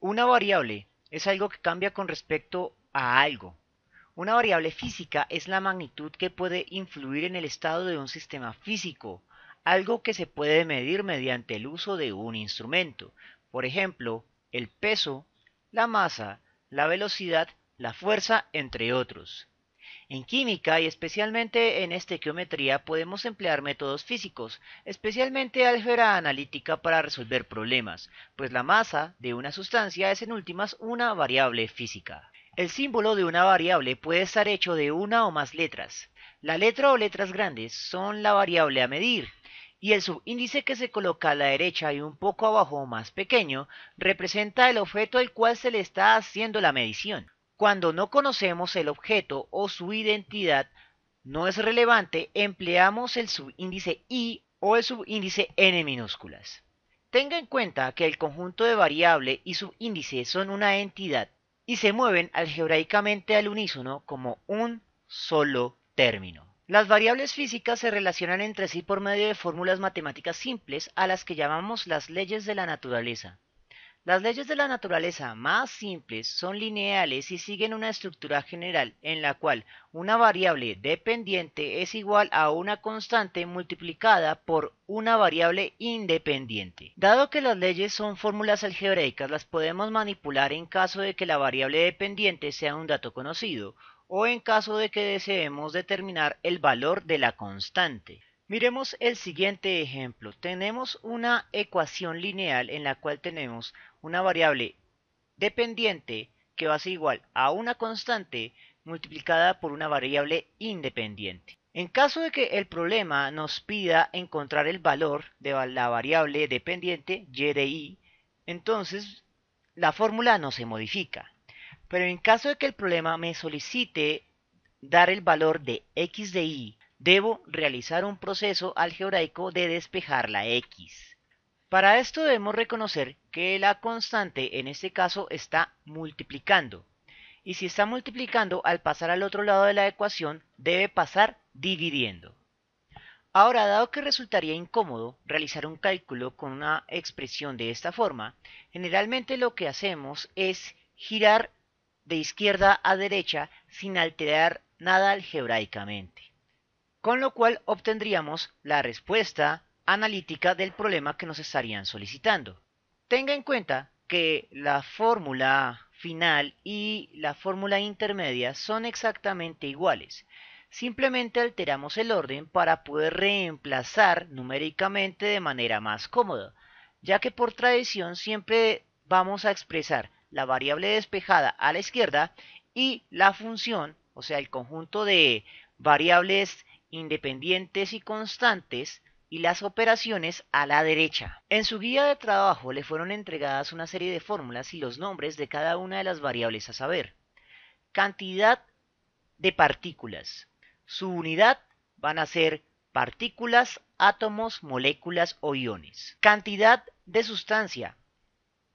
Una variable es algo que cambia con respecto a algo. Una variable física es la magnitud que puede influir en el estado de un sistema físico, algo que se puede medir mediante el uso de un instrumento, por ejemplo, el peso, la masa, la velocidad, la fuerza, entre otros. En química y especialmente en estequiometría podemos emplear métodos físicos, especialmente álgebra analítica para resolver problemas, pues la masa de una sustancia es en últimas una variable física. El símbolo de una variable puede estar hecho de una o más letras. La letra o letras grandes son la variable a medir, y el subíndice que se coloca a la derecha y un poco abajo más pequeño representa el objeto al cual se le está haciendo la medición. Cuando no conocemos el objeto o su identidad, no es relevante, empleamos el subíndice i o el subíndice n minúsculas. Tenga en cuenta que el conjunto de variable y subíndice son una entidad y se mueven algebraicamente al unísono como un solo término. Las variables físicas se relacionan entre sí por medio de fórmulas matemáticas simples a las que llamamos las leyes de la naturaleza. Las leyes de la naturaleza más simples son lineales y siguen una estructura general en la cual una variable dependiente es igual a una constante multiplicada por una variable independiente. Dado que las leyes son fórmulas algebraicas, las podemos manipular en caso de que la variable dependiente sea un dato conocido o en caso de que deseemos determinar el valor de la constante. Miremos el siguiente ejemplo. Tenemos una ecuación lineal en la cual tenemos una variable dependiente que va a ser igual a una constante multiplicada por una variable independiente. En caso de que el problema nos pida encontrar el valor de la variable dependiente y de i, entonces la fórmula no se modifica. Pero en caso de que el problema me solicite dar el valor de x de i, debo realizar un proceso algebraico de despejar la x. Para esto debemos reconocer que la constante en este caso está multiplicando. Y si está multiplicando, al pasar al otro lado de la ecuación, debe pasar dividiendo. Ahora, dado que resultaría incómodo realizar un cálculo con una expresión de esta forma, generalmente lo que hacemos es girar de izquierda a derecha sin alterar nada algebraicamente. Con lo cual obtendríamos la respuesta analítica del problema que nos estarían solicitando. Tenga en cuenta que la fórmula final y la fórmula intermedia son exactamente iguales. Simplemente alteramos el orden para poder reemplazar numéricamente de manera más cómoda, ya que por tradición siempre vamos a expresar la variable despejada a la izquierda y la función, o sea, el conjunto de variables independientes y constantes y las operaciones a la derecha. En su guía de trabajo le fueron entregadas una serie de fórmulas y los nombres de cada una de las variables a saber. Cantidad de partículas. Su unidad van a ser partículas, átomos, moléculas o iones. Cantidad de sustancia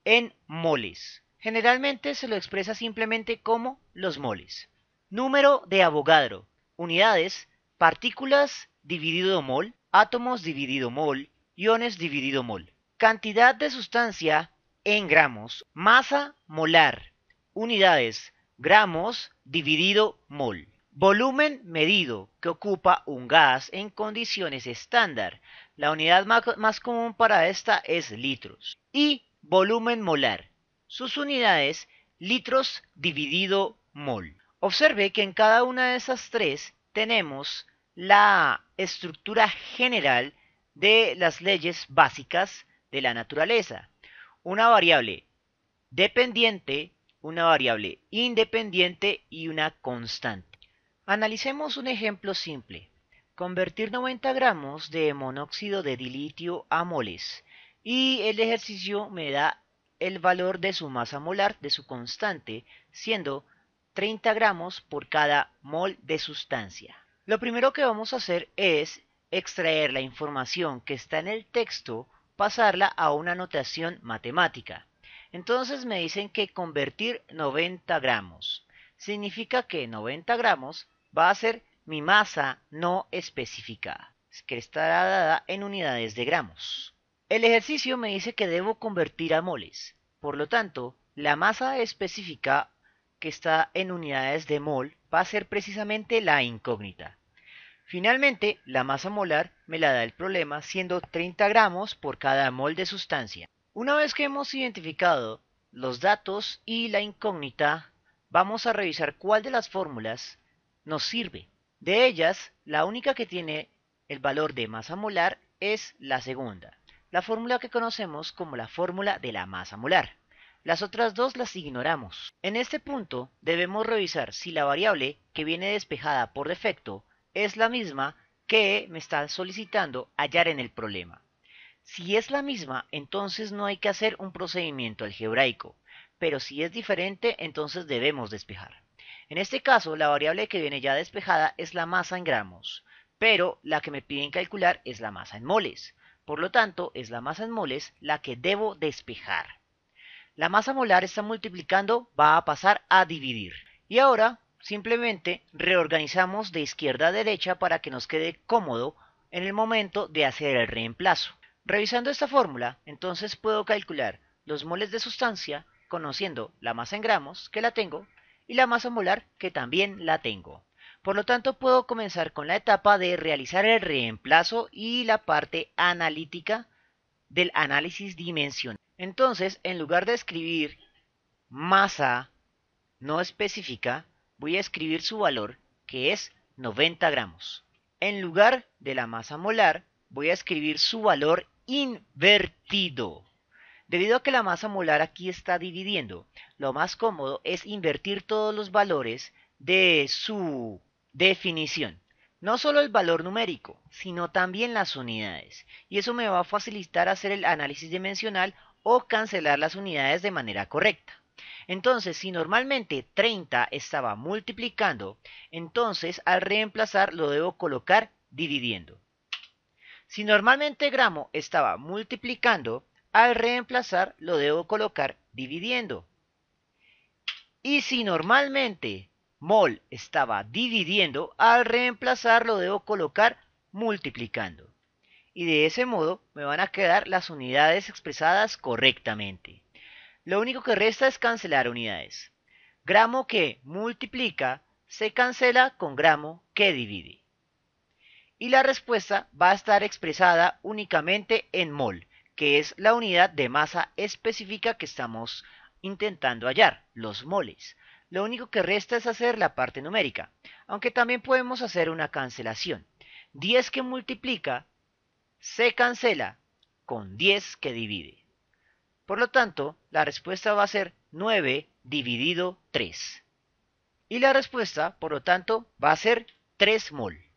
en moles. Generalmente se lo expresa simplemente como los moles. Número de abogadro. Unidades, partículas dividido mol, átomos dividido mol, iones dividido mol, cantidad de sustancia en gramos, masa molar, unidades, gramos dividido mol. Volumen medido que ocupa un gas en condiciones estándar. La unidad más común para esta es litros. Y volumen molar. Sus unidades, litros dividido mol. Observe que en cada una de esas tres tenemos la estructura general de las leyes básicas de la naturaleza. Una variable dependiente, una variable independiente y una constante. Analicemos un ejemplo simple. Convertir 90 gramos de monóxido de dilitio a moles y el ejercicio me da el valor de su masa molar, de su constante, siendo 30 gramos por cada mol de sustancia. Lo primero que vamos a hacer es extraer la información que está en el texto, pasarla a una notación matemática. Entonces me dicen que convertir 90 gramos. Significa que 90 gramos va a ser mi masa no específica, que estará dada en unidades de gramos. El ejercicio me dice que debo convertir a moles. Por lo tanto, la masa específica que está en unidades de mol va a ser precisamente la incógnita. Finalmente, la masa molar me la da el problema siendo 30 gramos por cada mol de sustancia. Una vez que hemos identificado los datos y la incógnita, vamos a revisar cuál de las fórmulas nos sirve. De ellas, la única que tiene el valor de masa molar es la segunda, la fórmula que conocemos como la fórmula de la masa molar. Las otras dos las ignoramos. En este punto debemos revisar si la variable que viene despejada por defecto es la misma que me está solicitando hallar en el problema. Si es la misma, entonces no hay que hacer un procedimiento algebraico, pero si es diferente, entonces debemos despejar. En este caso, la variable que viene ya despejada es la masa en gramos, pero la que me piden calcular es la masa en moles. Por lo tanto, es la masa en moles la que debo despejar la masa molar está multiplicando, va a pasar a dividir. Y ahora simplemente reorganizamos de izquierda a derecha para que nos quede cómodo en el momento de hacer el reemplazo. Revisando esta fórmula, entonces puedo calcular los moles de sustancia conociendo la masa en gramos, que la tengo, y la masa molar, que también la tengo. Por lo tanto, puedo comenzar con la etapa de realizar el reemplazo y la parte analítica del análisis dimensional. Entonces, en lugar de escribir masa no específica, voy a escribir su valor, que es 90 gramos. En lugar de la masa molar, voy a escribir su valor invertido. Debido a que la masa molar aquí está dividiendo, lo más cómodo es invertir todos los valores de su definición. No solo el valor numérico, sino también las unidades. Y eso me va a facilitar hacer el análisis dimensional o cancelar las unidades de manera correcta. Entonces, si normalmente 30 estaba multiplicando, entonces al reemplazar lo debo colocar dividiendo. Si normalmente gramo estaba multiplicando, al reemplazar lo debo colocar dividiendo. Y si normalmente mol estaba dividiendo, al reemplazar lo debo colocar multiplicando y de ese modo me van a quedar las unidades expresadas correctamente. Lo único que resta es cancelar unidades. Gramo que multiplica se cancela con gramo que divide. Y la respuesta va a estar expresada únicamente en mol, que es la unidad de masa específica que estamos intentando hallar, los moles. Lo único que resta es hacer la parte numérica, aunque también podemos hacer una cancelación. 10 que multiplica se cancela con 10 que divide. Por lo tanto, la respuesta va a ser 9 dividido 3. Y la respuesta, por lo tanto, va a ser 3 mol.